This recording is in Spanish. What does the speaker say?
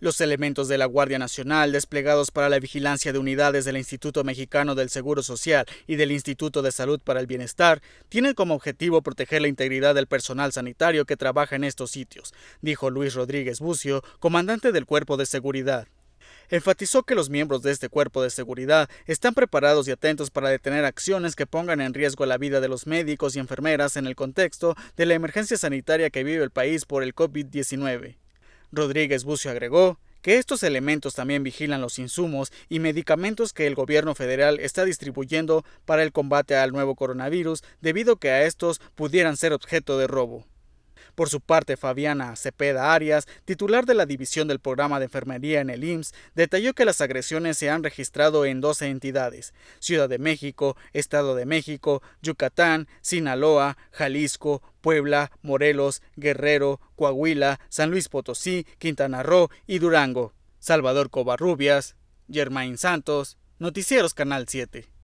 Los elementos de la Guardia Nacional desplegados para la vigilancia de unidades del Instituto Mexicano del Seguro Social y del Instituto de Salud para el Bienestar tienen como objetivo proteger la integridad del personal sanitario que trabaja en estos sitios, dijo Luis Rodríguez Bucio, comandante del Cuerpo de Seguridad. Enfatizó que los miembros de este cuerpo de seguridad están preparados y atentos para detener acciones que pongan en riesgo la vida de los médicos y enfermeras en el contexto de la emergencia sanitaria que vive el país por el COVID-19. Rodríguez Bucio agregó que estos elementos también vigilan los insumos y medicamentos que el gobierno federal está distribuyendo para el combate al nuevo coronavirus, debido a que a estos pudieran ser objeto de robo. Por su parte, Fabiana Cepeda Arias, titular de la división del programa de enfermería en el IMSS, detalló que las agresiones se han registrado en 12 entidades, Ciudad de México, Estado de México, Yucatán, Sinaloa, Jalisco, Puebla, Morelos, Guerrero, Coahuila, San Luis Potosí, Quintana Roo y Durango. Salvador Covarrubias, Germain Santos, Noticieros Canal 7.